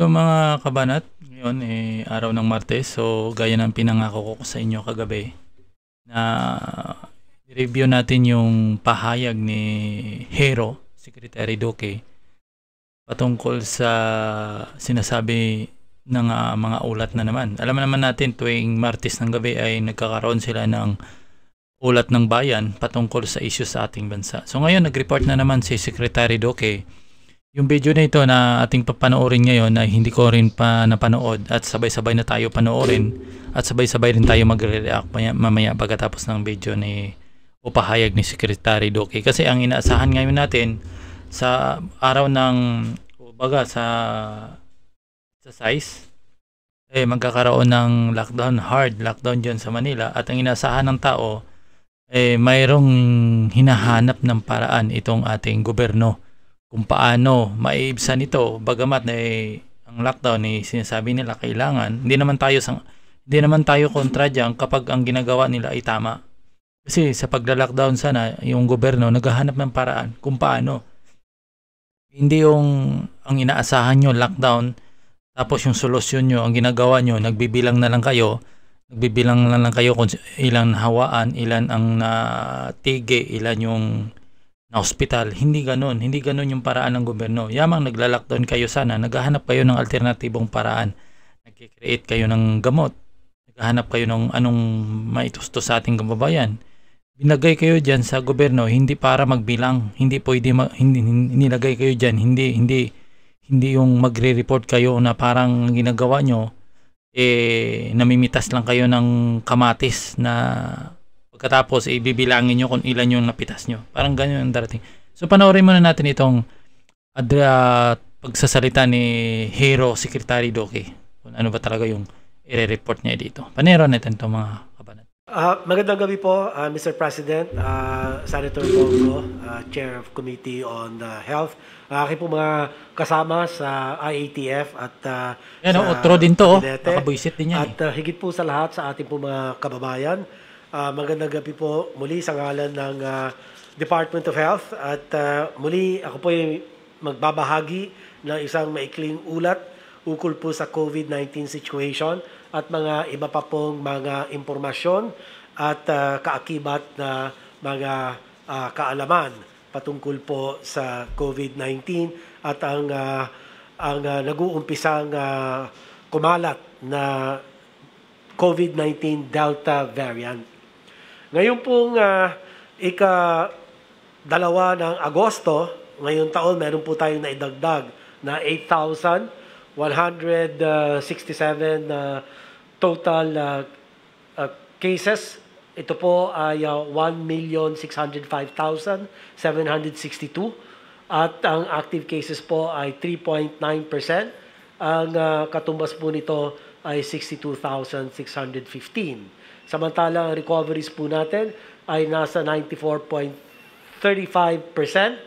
So mga kabanat, ngayon eh, araw ng Martes. So gaya ng pinangako ko sa inyo kagabi na review natin yung pahayag ni Hero, Secretary Duque patungkol sa sinasabi ng uh, mga ulat na naman. Alam naman natin tuwing Martes ng gabi ay nagkakaroon sila ng ulat ng bayan patungkol sa isyu sa ating bansa. So ngayon nag-report na naman si Secretary Duque yung video na ito na ating papanoorin ngayon ay hindi ko rin pa napanood at sabay-sabay na tayo panoorin at sabay-sabay rin tayo magre-react mamaya pagkatapos ng video ni o ni Secretary Doki. Kasi ang inaasahan ngayon natin sa araw ng o baga sa sa size eh magkakaroon ng lockdown hard lockdown diyan sa Manila at ang inaasahan ng tao eh mayroong hinahanap ng paraan itong ating gobyerno kung paano maiibsan nito bagamat na eh, ang lockdown ay eh, sinasabi nila kailangan hindi naman tayo sang hindi naman tayo kontra diyan kapag ang ginagawa nila ay tama kasi sa pagla-lockdown sana yung gobyerno naghahanap ng paraan kung paano hindi yung ang inaasahan nyo lockdown tapos yung solusyon nyo ang ginagawa nyo nagbibilang na lang kayo nagbibilang na lang kayo kung ilan hawaan ilan ang natige uh, ilan yung na ospital. Hindi ganun. Hindi ganun yung paraan ng gobyerno. Yamang naglalakdown kayo sana, naghahanap kayo ng alternatibong paraan. Nag-create kayo ng gamot. Naghahanap kayo ng anong maitusto sa ating kababayan. Binagay kayo diyan sa gobyerno hindi para magbilang, hindi pwede ma- hindi, nilagay kayo diyan, hindi hindi hindi yung magre-report kayo na parang ginagawa nyo eh namimitas lang kayo ng kamatis na Pagkatapos, ibibilangin eh, nyo kung ilan yung napitas nyo. Parang ganyan ang darating. So, panoorin muna natin itong adra pagsasalita ni Hero Secretary Doki. Kung ano ba talaga yung i-report niya dito. Panero natin itong mga kabanat. Uh, ah, magandang gabi po, uh, ah, Mr. President, uh, Senator Bongo, uh, Chair of Committee on uh, Health. Uh, aking po mga kasama sa IATF at uh, Yan, oh, sa, otro din to, oh. nakabuisit din yan. At uh, higit po sa lahat sa ating po mga kababayan. Uh, magandang gabi po muli sa ngalan ng uh, Department of Health at uh, muli ako po yung magbabahagi ng isang maikling ulat ukol po sa COVID-19 situation at mga iba pa pong mga impormasyon at uh, kaakibat na mga uh, kaalaman patungkol po sa COVID-19 at ang uh, ang uh, nag-uumpisang uh, kumalat na COVID-19 Delta variant. Ngayon pong uh, ah, ika dalawa ng Agosto, ngayon taon meron po tayong naidagdag na 8,167 uh, ah, total uh, uh, cases. Ito po ay uh, 1,605,762 at ang active cases po ay 3.9%. Ang uh, katumbas po nito ay 62,615. Samantalang ang recoveries po natin ay nasa 94.35%.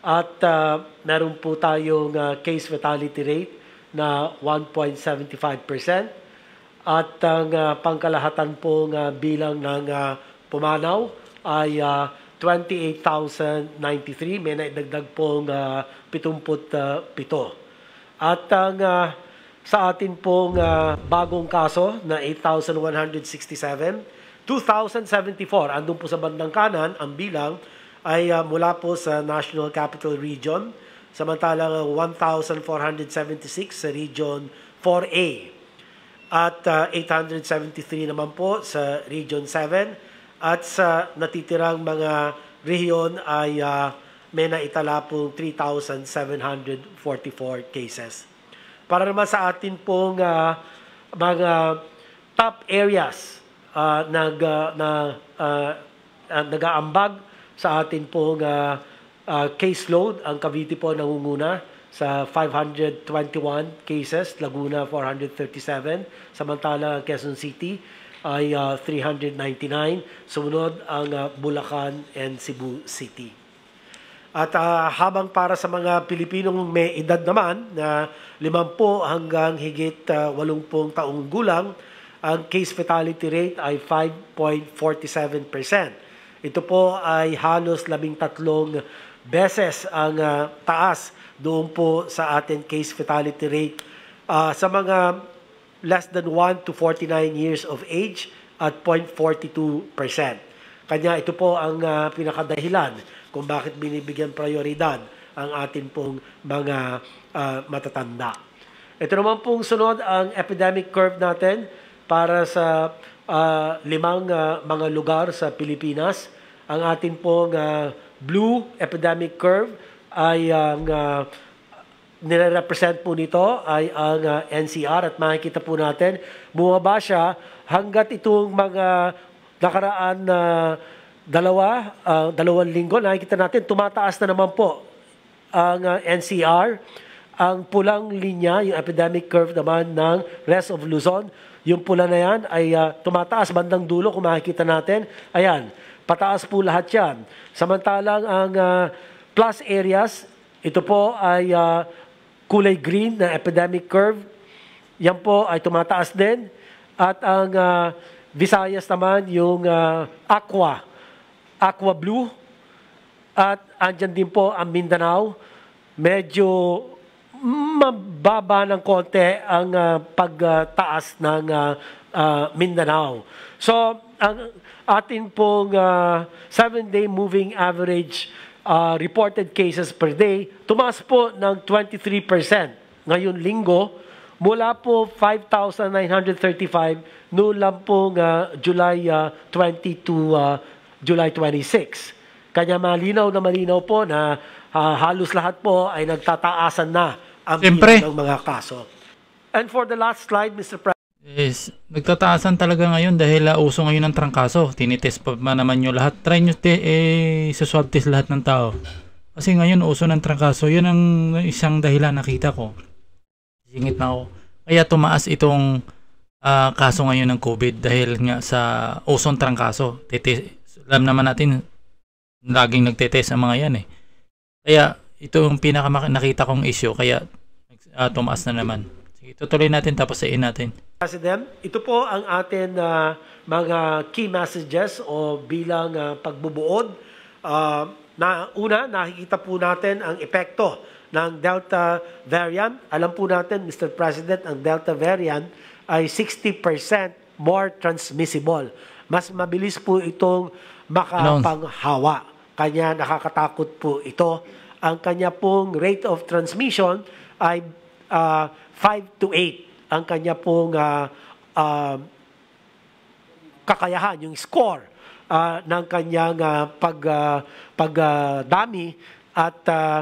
At uh, meron po tayong uh, case fatality rate na 1.75%. At ang uh, pangkalahatan po ng uh, bilang ng uh, pumanaw ay uh, 28,093. May naidagdag pong uh, 77. Uh, At ang uh, sa atin pong uh, bagong kaso na 8,167. 2,074, andun po sa bandang kanan, ang bilang ay uh, mula po sa National Capital Region, samantalang 1,476 ah, sa Region 4A at uh, 873 naman po sa Region 7 at sa natitirang mga rehiyon ay uh, may naitala pong 3,744 cases para naman sa atin pong uh, mga top areas uh, nag, uh, na uh, uh, nag-aambag sa atin pong uh, uh, caseload. Ang Cavite po nangunguna sa 521 cases, Laguna 437, samantala Quezon City ay uh, 399, sumunod ang uh, Bulacan and Cebu City. At uh, habang para sa mga Pilipinong may edad naman na uh, 50 hanggang higit uh, ah, 80 taong gulang, ang case fatality rate ay 5.47%. Ito po ay halos labing tatlong beses ang uh, taas doon po sa atin case fatality rate uh, sa mga less than 1 to 49 years of age at 0.42%. Kanya ito po ang uh, pinakadahilan kung bakit binibigyan prioridad ang atin pong mga uh, matatanda. Ito naman pong sunod ang epidemic curve natin para sa uh, limang uh, mga lugar sa Pilipinas. Ang atin pong uh, blue epidemic curve ay ang uh, nire po nito ay ang uh, NCR at makikita po natin bumaba siya hanggat itong mga nakaraan na uh, dalawa, uh, dalawang linggo, nakikita natin, tumataas na naman po ang uh, ah, NCR. Ang pulang linya, yung epidemic curve naman ng rest of Luzon, yung pula na yan ay uh, tumataas bandang dulo kung makikita natin. Ayan, pataas po lahat yan. Samantalang ang uh, plus areas, ito po ay uh, kulay green na epidemic curve. Yan po ay tumataas din. At ang uh, Visayas naman, yung uh, aqua, Aqua Blue, at andyan din po ang Mindanao. Medyo mababa ng konti ang uh, pagtaas uh, ng uh, uh, Mindanao. So, ang atin pong 7 seven-day moving average uh, reported cases per day, tumaas po ng 23% ngayon linggo mula po 5,935 noong lang pong uh, July uh, 22 uh, July 26. Kanya malinaw na malinaw po na uh, halos lahat po ay nagtataasan na ang ng mga kaso. And for the last slide, Mr. President, is nagtataasan talaga ngayon dahil uso ngayon ng trangkaso. Tinitest pa ba naman nyo lahat? Try nyo te, eh, sa swab test lahat ng tao. Kasi ngayon uso ng trangkaso. Yun ang isang dahilan nakita ko. Singit na ako. Kaya tumaas itong uh, kaso ngayon ng COVID dahil nga sa uso ng trangkaso. Tete, alam naman natin, laging nagtetest ang mga yan eh. Kaya, ito yung pinaka nakita kong issue, kaya uh, tumaas na naman. Sige, tutuloy natin tapos sayin natin. President, ito po ang atin uh, mga key messages o bilang uh, pagbubuod. Uh, na una, nakikita po natin ang epekto ng Delta variant. Alam po natin, Mr. President, ang Delta variant ay 60% more transmissible mas mabilis po itong makapanghawa. Kanya nakakatakot po ito. Ang kanya pong rate of transmission ay uh, ah, 5 to 8. Ang kanya pong uh, uh, kakayahan, yung score uh, ng kanyang uh, pag, uh, pagdami uh, at uh,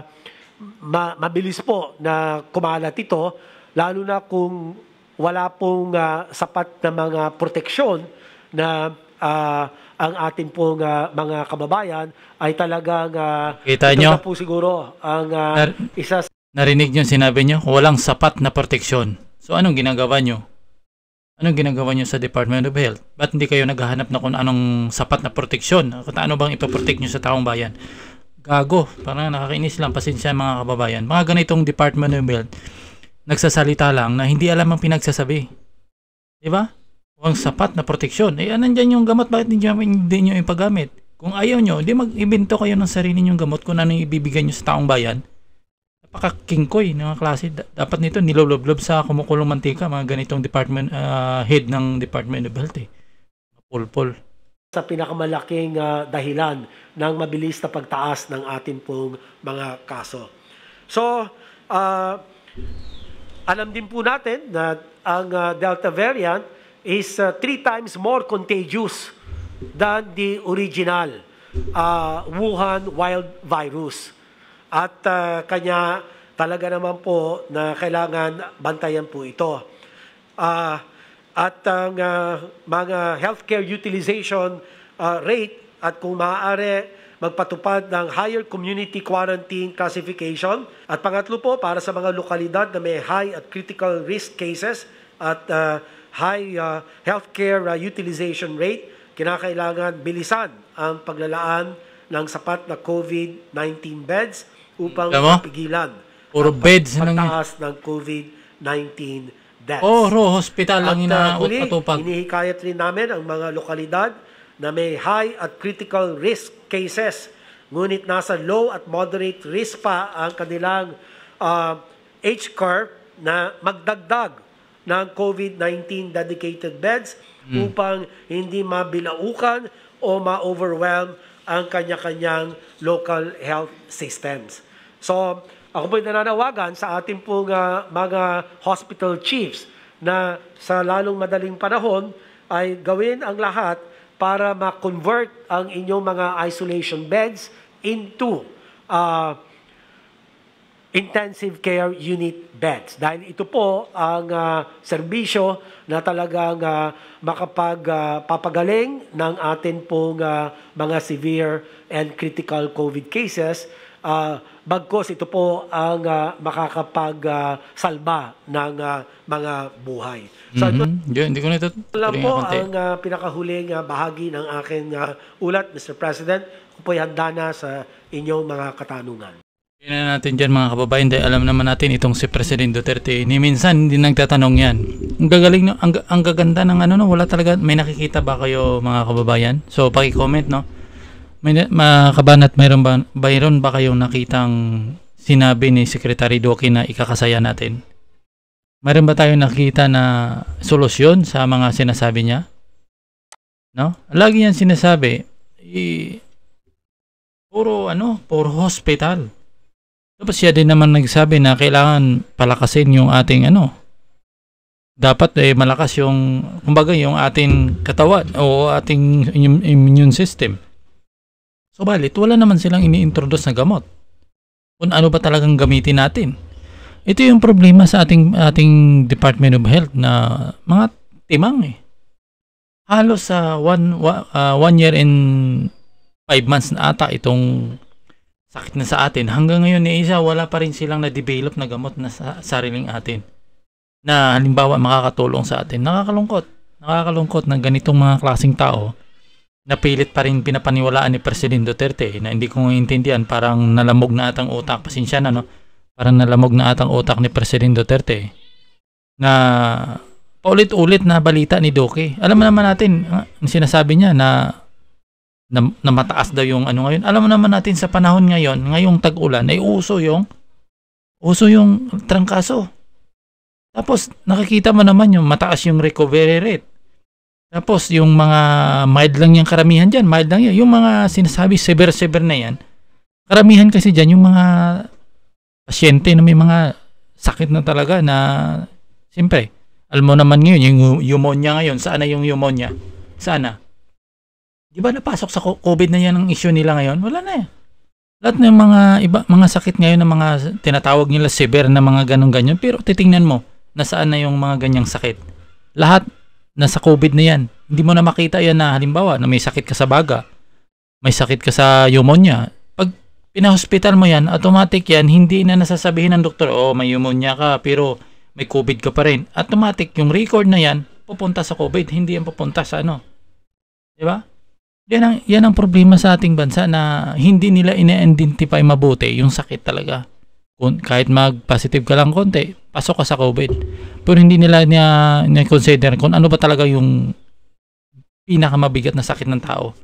ma- mabilis po na kumalat ito, lalo na kung wala pong uh, sapat na mga proteksyon na uh, ang atin pong uh, mga kababayan ay talagang uh, Kita ito nyo? na po siguro ang uh, Nar- isa sa... Narinig nyo sinabi nyo, walang sapat na proteksyon. So anong ginagawa nyo? Anong ginagawa nyo sa Department of Health? Ba't hindi kayo naghahanap na kung anong sapat na proteksyon? Kung ano bang ipoprotect nyo sa taong bayan? Gago. Parang nakakainis lang. Pasensya mga kababayan. Mga ganitong Department of Health, nagsasalita lang na hindi alam ang pinagsasabi. Di ba? ang sapat na proteksyon. Eh, anandyan ah, yung gamot, bakit hindi nyo, hindi nyo ipagamit? Kung ayaw nyo, hindi mag-ibinto kayo ng sarili nyong gamot kung ano yung ibibigay nyo sa taong bayan. Napaka-kingkoy ng mga klase. Dapat nito niloloblob sa kumukulong mantika, mga ganitong department, uh, head ng Department of Health. Eh. Pulpol. Sa pinakamalaking uh, dahilan ng mabilis na pagtaas ng atin pong mga kaso. So, uh, alam din po natin na ang uh, Delta variant is uh, three times more contagious than the original uh, Wuhan wild virus. At uh, kanya talaga naman po na kailangan bantayan po ito. Uh, at ang uh, mga healthcare utilization uh, rate at kung maaari magpatupad ng higher community quarantine classification. At pangatlo po, para sa mga lokalidad na may high at critical risk cases at uh, high uh, healthcare uh, utilization rate, kinakailangan bilisan ang paglalaan ng sapat na COVID-19 beds upang mapigilan Puro beds ang ng COVID-19 deaths. Oh, ro, hospital lang ina uh, huli, atupag. Inihikayat rin namin ang mga lokalidad na may high at critical risk cases ngunit nasa low at moderate risk pa ang kanilang uh, H-curve na magdagdag ng COVID-19 dedicated beds mm. upang hindi mabilaukan o ma-overwhelm ang kanya-kanyang local health systems. So, ako po'y nananawagan sa ating pong uh, mga hospital chiefs na sa lalong madaling panahon ay gawin ang lahat para ma-convert ang inyong mga isolation beds into uh, intensive care unit beds. Dahil ito po ang uh, serbisyo na talagang uh, ah, makapagpapagaling ah, uh, ng atin pong uh, mga severe and critical COVID cases. Uh, bagkos ito po ang uh, makakapagsalba uh, ng uh, mga buhay. So mm-hmm. ito yeah, hindi ko na ito lang po ang uh, pinakahuling uh, bahagi ng aking uh, ulat, Mr. President. Ako po handa na sa inyong mga katanungan. Kaya na natin dyan mga kababayan dahil alam naman natin itong si President Duterte ni minsan hindi nagtatanong yan. Ang gagaling no, ang, ang gaganda ng ano no, wala talaga may nakikita ba kayo mga kababayan? So paki-comment no. May mga kabanat mayroon ba mayroon ba kayong nakitang sinabi ni Secretary Doki na ikakasaya natin? Mayroon ba tayong nakita na solusyon sa mga sinasabi niya? No? Lagi yan sinasabi, i, puro ano, puro hospital tapos siya din naman nagsabi na kailangan palakasin yung ating ano. Dapat eh malakas yung kumbaga yung ating katawan o ating immune system. So balit wala naman silang iniintroduce na gamot. Kung ano ba talagang gamitin natin. Ito yung problema sa ating ating Department of Health na mga timang eh. Halos sa uh, one, uh, one year and five months na ata itong sakit na sa atin. Hanggang ngayon ni Isa, wala pa rin silang na-develop na gamot na sa sariling atin. Na halimbawa makakatulong sa atin. Nakakalungkot. Nakakalungkot na ganitong mga klasing tao napilit pa rin pinapaniwalaan ni President Duterte eh, na hindi ko maintindihan parang nalamog na atang utak pasensya na no parang nalamog na atang utak ni President Duterte eh. na paulit-ulit na balita ni Doki alam naman natin ah, ang sinasabi niya na na, na mataas daw yung ano ngayon. Alam mo naman natin sa panahon ngayon, ngayong tag-ulan ay uso yung uso yung trangkaso. Tapos nakikita mo naman yung mataas yung recovery rate. Tapos yung mga mild lang yung karamihan diyan, mild lang yun. Yung mga sinasabi severe-severe na yan, karamihan kasi diyan yung mga pasyente na may mga sakit na talaga na siyempre, alam mo naman ngayon, yung pneumonia ngayon, saan na yung pneumonia? Sana. Di ba napasok sa COVID na yan ang issue nila ngayon? Wala na eh. Lahat ng mga iba, mga sakit ngayon ng mga tinatawag nila severe na mga ganong ganyan. Pero titingnan mo, nasaan na yung mga ganyang sakit. Lahat nasa COVID na yan. Hindi mo na makita yan na halimbawa na may sakit ka sa baga, may sakit ka sa pneumonia. Pag pinahospital mo yan, automatic yan, hindi na nasasabihin ng doktor, oh may pneumonia ka pero may COVID ka pa rin. Automatic yung record na yan, pupunta sa COVID, hindi yan pupunta sa ano. Di ba? Yan ang, yan ang problema sa ating bansa na hindi nila ina-identify mabuti yung sakit talaga. Kung, kahit mag-positive ka lang konti, pasok ka sa COVID. Pero hindi nila niya, niya consider kung ano ba talaga yung pinakamabigat na sakit ng tao.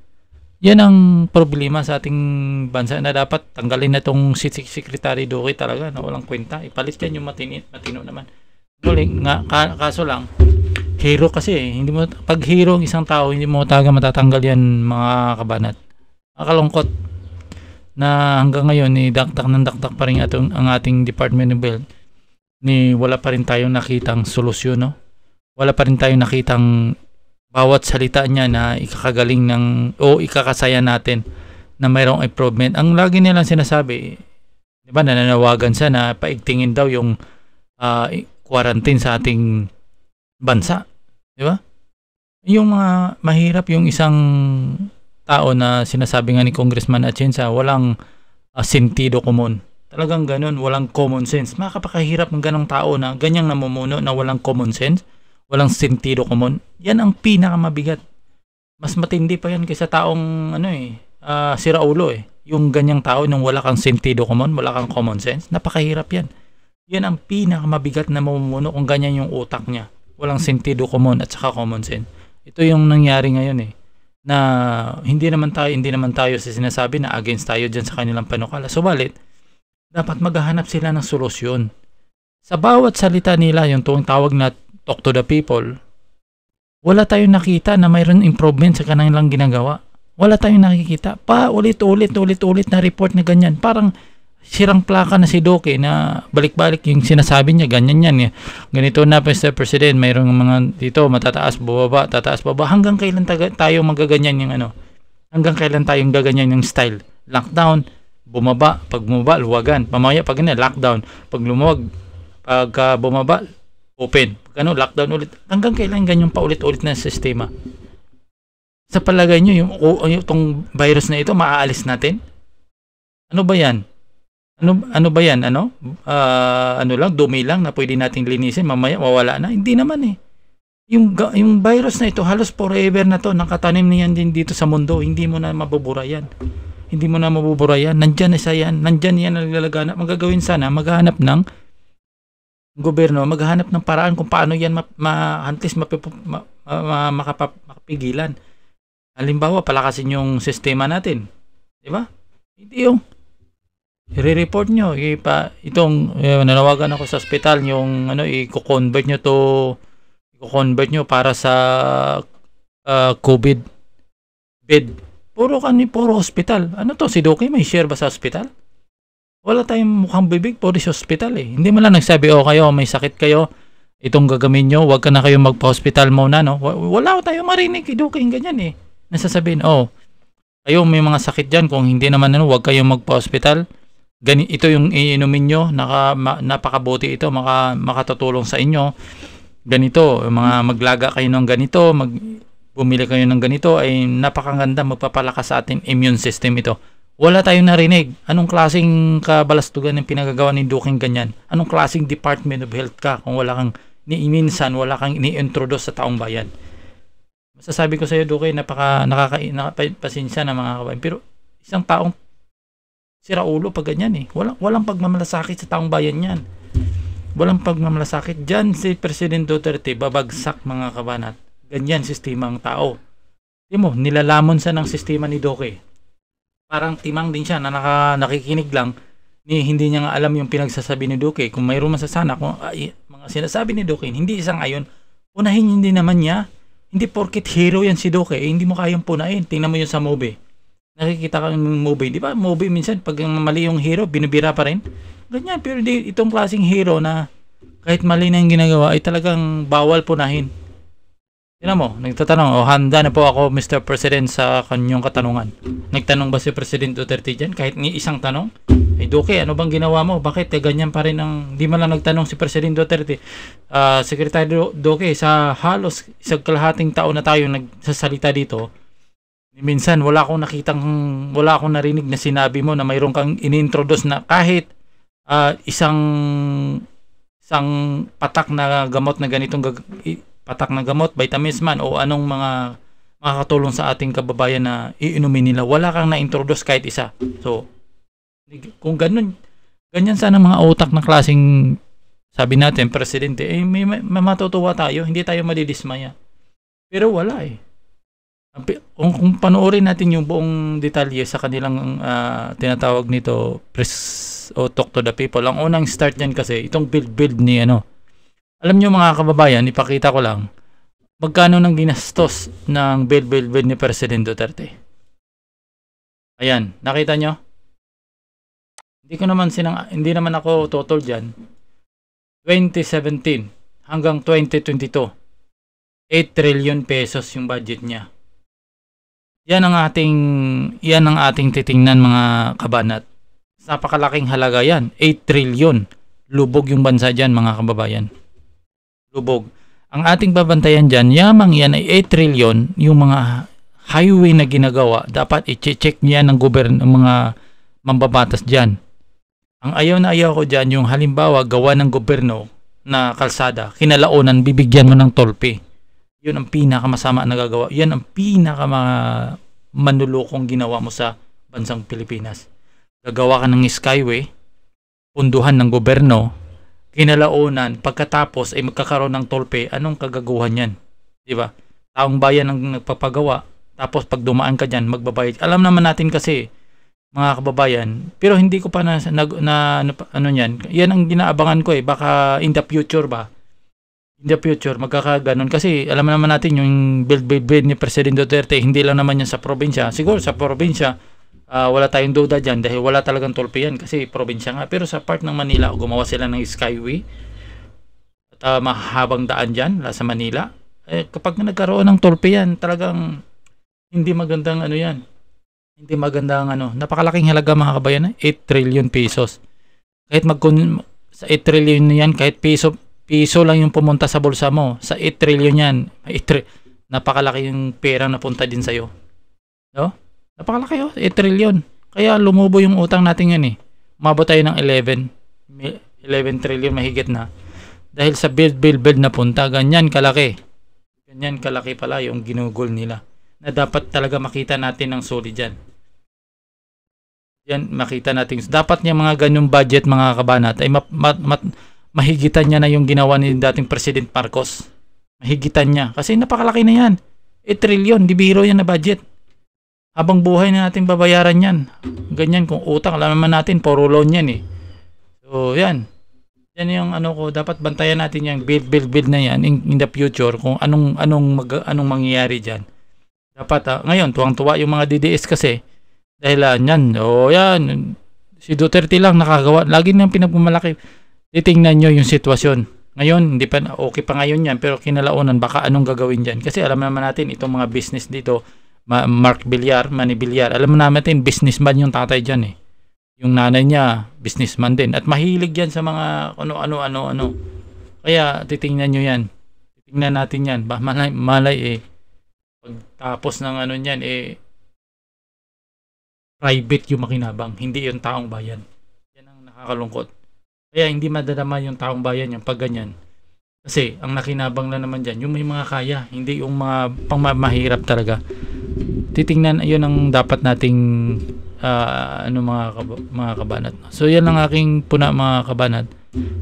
Yan ang problema sa ating bansa na dapat tanggalin na itong si Secretary Duque talaga na walang kwenta. Ipalit yan yung matino, matino naman. Muli, nga, kaso lang, hero kasi eh. Hindi mo, pag hero ng isang tao, hindi mo talaga matatanggal yan mga kabanat. Akalungkot na hanggang ngayon ni eh, daktak ng daktak pa rin atong, ang ating Department of Health ni wala pa rin tayong nakitang solusyon no wala pa rin tayong nakitang bawat salita niya na ikakagaling ng o ikakasaya natin na mayroong improvement. Ang lagi nilang sinasabi, 'di ba, nananawagan siya na paigtingin daw yung uh, ah, quarantine sa ating bansa. Di ba? Yung mga mahirap yung isang tao na sinasabi nga ni Congressman Atienza, walang uh, sentido common. Talagang ganun, walang common sense. Makapakahirap ng ganong tao na ganyang namumuno na walang common sense, walang sentido common. Yan ang pinakamabigat. Mas matindi pa yan kaysa taong ano eh, uh, si Raulo eh. Yung ganyang tao nung wala kang sentido common, wala kang common sense, napakahirap yan. Yan ang pinakamabigat na mamumuno kung ganyan yung utak niya walang sentido common at saka common sense. Ito yung nangyari ngayon eh na hindi naman tayo hindi naman tayo si sinasabi na against tayo diyan sa kanilang panukala. Subalit dapat maghahanap sila ng solusyon. Sa bawat salita nila yung tuwing tawag na talk to the people, wala tayong nakita na mayroon improvement sa kanilang ginagawa. Wala tayong nakikita. Pa ulit-ulit ulit-ulit na report na ganyan. Parang sirang plaka na si Doke na balik-balik yung sinasabi niya, ganyan yan. Eh. Ganito na, Mr. President, mayroong mga dito, matataas, bababa, tataas, bababa. Hanggang kailan tayo magaganyan yung ano? Hanggang kailan tayong gaganyan yung style? Lockdown, bumaba, pag bumaba, luwagan. Mamaya, pag ganyan, lockdown. Pag lumuwag, pag uh, bumaba, open. Pag ano, lockdown ulit. Hanggang kailan ganyan paulit ulit na sistema? Sa palagay nyo, yung, yung, yung virus na ito, maaalis natin? Ano ba yan? Ano, ano ba yan? Ano? Uh, ano lang? Dumi lang na pwede nating linisin. Mamaya mawala na. Hindi naman eh. Yung, yung virus na ito, halos forever na to. Nakatanim na yan din dito sa mundo. Hindi mo na mabubura yan. Hindi mo na mabubura yan. Nandyan na siya yan. Nandyan yan naglalagana. Magagawin sana, maghanap ng gobyerno, maghanap ng paraan kung paano yan ma, ma, at ma, ma, makapap, makapigilan. Halimbawa, palakasin yung sistema natin. Di ba? Hindi yung oh i-report nyo ipa itong eh, nanawagan ako sa ospital yung ano i-convert nyo to i-convert nyo para sa uh, COVID bed puro kani puro hospital ano to si Doki may share ba sa hospital wala tayong mukhang bibig puro sa hospital eh hindi mo lang nagsabi oh kayo may sakit kayo itong gagamin nyo wag ka na kayo magpa-hospital muna no wala tayo marinig kay eh, Doki ganyan eh nasasabihin oh kayo may mga sakit dyan kung hindi naman ano wag kayong magpa-hospital Gani, ito yung iinumin nyo, naka, ma, napakabuti ito, maka, makatutulong sa inyo. Ganito, mga maglaga kayo ng ganito, mag, bumili kayo ng ganito, ay napakaganda, magpapalakas sa ating immune system ito. Wala tayong narinig. Anong klaseng kabalastugan ng pinagagawa ni Duking ganyan? Anong klaseng Department of Health ka kung wala kang, ni, minsan wala kang ni-introduce sa taong bayan? Masasabi ko sa iyo, Duke, napaka, nakaka, nakapasensya na mga kabayan. Pero isang taong Sira ulo pag ganyan eh. Walang, walang pagmamalasakit sa taong bayan yan. Walang pagmamalasakit. Diyan si President Duterte babagsak mga kabanat. Ganyan sistema ang tao. Di mo, nilalamon sa ng sistema ni Doke. Parang timang din siya na naka, nakikinig lang ni hindi niya nga alam yung pinagsasabi ni Duque. Kung mayroon masasana, kung ay, ah, mga sinasabi ni Duque, hindi isang ayon, punahin hindi naman niya. Hindi porket hero yan si Duque, eh, hindi mo kayang punahin. Tingnan mo yun sa movie nakikita ka ng movie, di ba? Movie minsan, pag mali yung hero, binibira pa rin. Ganyan, pero di, itong klaseng hero na kahit mali na yung ginagawa, ay talagang bawal punahin. Tinan mo, nagtatanong, o oh, handa na po ako Mr. President sa kanyong katanungan. Nagtanong ba si President Duterte dyan? Kahit ni isang tanong? Ay, Duke, ano bang ginawa mo? Bakit eh, ganyan pa rin ang, di man lang nagtanong si President Duterte. Uh, Secretary Duque, sa halos isang kalahating taon na tayo nagsasalita dito, Minsan wala akong nakitang wala akong narinig na sinabi mo na mayroon kang inintroduce na kahit uh, isang isang patak na gamot na ganitong gag- patak na gamot, vitamins man o anong mga makakatulong sa ating kababayan na iinumin nila. Wala kang na-introduce kahit isa. So, kung ganun, ganyan sana mga utak na klasing sabi natin, presidente, eh, may, may, matutuwa tayo, hindi tayo madidismaya. Pero wala eh kung, kung panoorin natin yung buong detalye sa kanilang uh, tinatawag nito press o talk to the people ang unang start niyan kasi itong build build ni ano alam niyo mga kababayan ipakita ko lang magkano ng ginastos ng build build build ni President Duterte ayan nakita nyo hindi ko naman sinang hindi naman ako total dyan 2017 hanggang 2022 8 trillion pesos yung budget niya yan ang ating yan ang ating titingnan mga kabanat. Napakalaking halaga yan, 8 trillion. Lubog yung bansa diyan mga kababayan. Lubog. Ang ating babantayan diyan, yamang yan ay 8 trillion yung mga highway na ginagawa, dapat i-check niya ng gobyerno ng mga mambabatas diyan. Ang ayaw na ayaw ko diyan yung halimbawa gawa ng gobyerno na kalsada, kinalaunan bibigyan mo ng tolpe. Yun ang pinakamasama na gagawa. Yan ang pinakama manulukong ginawa mo sa bansang Pilipinas. Gagawa ka ng skyway, punduhan ng gobyerno, kinalaunan, pagkatapos ay magkakaroon ng tolpe, anong kagaguhan yan? Di ba? Taong bayan ang nagpapagawa, tapos pag dumaan ka dyan, magbabayad. Alam naman natin kasi, mga kababayan, pero hindi ko pa na, na, na ano, ano yan, yan ang ginaabangan ko eh, baka in the future ba, in the future magkakaganon kasi alam naman natin yung build build build ni President Duterte hindi lang naman yan sa probinsya siguro sa probinsya uh, wala tayong duda dyan dahil wala talagang tulpi yan kasi probinsya nga pero sa part ng Manila gumawa sila ng skyway at uh, ah, mahabang daan dyan sa Manila eh, kapag nagkaroon ng tulpi yan talagang hindi magandang ano yan hindi magandang ano napakalaking halaga mga kabayan 8 eh. trillion pesos kahit mag sa 8 trillion yan kahit piso piso lang yung pumunta sa bulsa mo. Sa 8 trillion yan. 8 tri- napakalaki yung pera na punta din sa'yo. No? Napakalaki oh, 8 trillion. Kaya lumubo yung utang natin yan eh. Umabot tayo ng 11. 11 trillion mahigit na. Dahil sa build, build, build na punta, ganyan kalaki. Ganyan kalaki pala yung ginugol nila. Na dapat talaga makita natin ng solid yan. Yan, makita natin. Dapat niya mga ganyong budget mga kabanat ay mat, mat, mat, mahigitan niya na yung ginawa ni dating President Marcos. Mahigitan niya. Kasi napakalaki na yan. E eh, trillion, di biro yan na budget. Habang buhay na natin babayaran yan. Ganyan kung utang, alam naman natin, puro loan yan eh. So, yan. Yan yung ano ko, dapat bantayan natin yung build, build, build na yan in, in the future kung anong, anong, mag, anong mangyayari dyan. Dapat, ah, ngayon, tuwang-tuwa yung mga DDS kasi. Dahil uh, yan, o oh, yan, si Duterte lang nakagawa. Lagi niyang pinagmamalaki titingnan nyo yung sitwasyon. Ngayon, hindi pa okay pa ngayon yan, pero kinalaunan, baka anong gagawin dyan? Kasi alam naman natin, itong mga business dito, Mark Villar, Manny Villar, alam naman natin, businessman yung tatay dyan eh. Yung nanay niya, businessman din. At mahilig yan sa mga ano, ano, ano, ano. Kaya, titingnan nyo yan. Titingnan natin yan. Ba, malay, malay eh. Pagtapos ng ano niyan, eh, private yung makinabang, hindi yung taong bayan. Yan ang nakakalungkot. Kaya hindi madadama yung taong bayan yung pag ganyan. Kasi ang nakinabang na naman dyan, yung may mga kaya, hindi yung mga pangmamahirap talaga. Titingnan, yun ang dapat nating uh, ano mga, mga kabanat. So yan ang aking puna mga kabanat.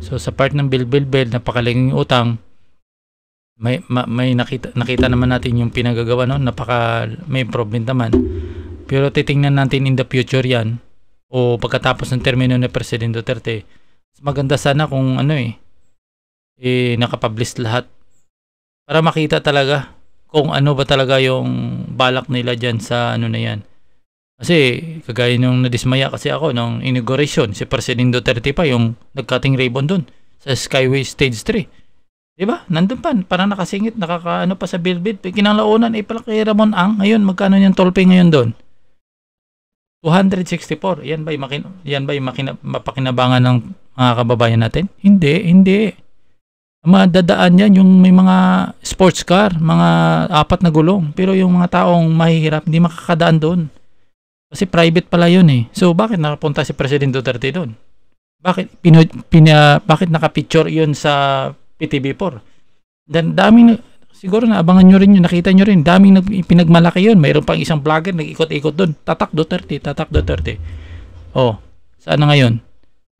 So sa part ng bill bill bill, napakaling utang, may, ma, may nakita, nakita naman natin yung pinagagawa noon, napaka may problem naman. Pero titingnan natin in the future yan o pagkatapos ng termino ni President Duterte maganda sana kung ano eh, eh nakapublish lahat para makita talaga kung ano ba talaga yung balak nila dyan sa ano na yan. Kasi kagaya nung nadismaya kasi ako nung inauguration, si President Duterte pa yung nagkating ribbon dun sa Skyway Stage 3. Diba? Nandun pa, parang nakasingit, nakakaano pa sa bilbid. Kinalaunan, eh pala kay Ramon Ang, ngayon magkano yung tolpe ngayon doon? 264. Yan ba yung, makin yan ba yung makina mapakinabangan ng mga kababayan natin? Hindi, hindi. Madadaan yan yung may mga sports car, mga apat na gulong. Pero yung mga taong mahihirap, hindi makakadaan doon. Kasi private pala yun eh. So bakit nakapunta si President Duterte doon? Bakit, pino, pina, bakit nakapicture yun sa ptv 4 Then daming, siguro na abangan nyo rin yun, nakita nyo rin, daming nag, pinagmalaki yun. Mayroon pang isang vlogger, nag-ikot-ikot doon. Tatak Duterte, tatak Duterte. Oh, saan na ngayon?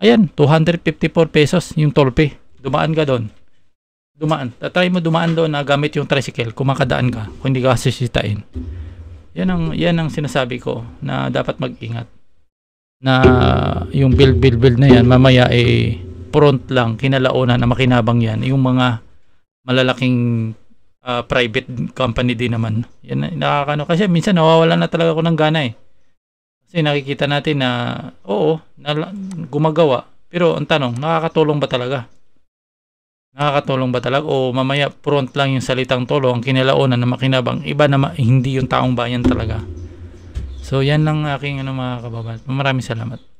Ayan, 254 pesos yung tolpe. Dumaan ka doon. Dumaan. Tatry mo dumaan doon na gamit yung tricycle. Kumakadaan ka. Kung hindi ka sisitain. Yan ang, yan ang sinasabi ko na dapat mag-ingat. Na yung build, build, build na yan, mamaya ay eh, front lang, kinalauna na makinabang yan. Yung mga malalaking uh, private company din naman. Yan nakakano kasi minsan nawawalan na talaga ako ng gana eh. Kasi nakikita natin na oo, gumagawa. Pero ang tanong, nakakatulong ba talaga? Nakakatulong ba talaga? O mamaya front lang yung salitang tulong, kinalaunan na makinabang. Iba na hindi yung taong bayan talaga. So yan lang aking ano, mga kababayan. Maraming salamat.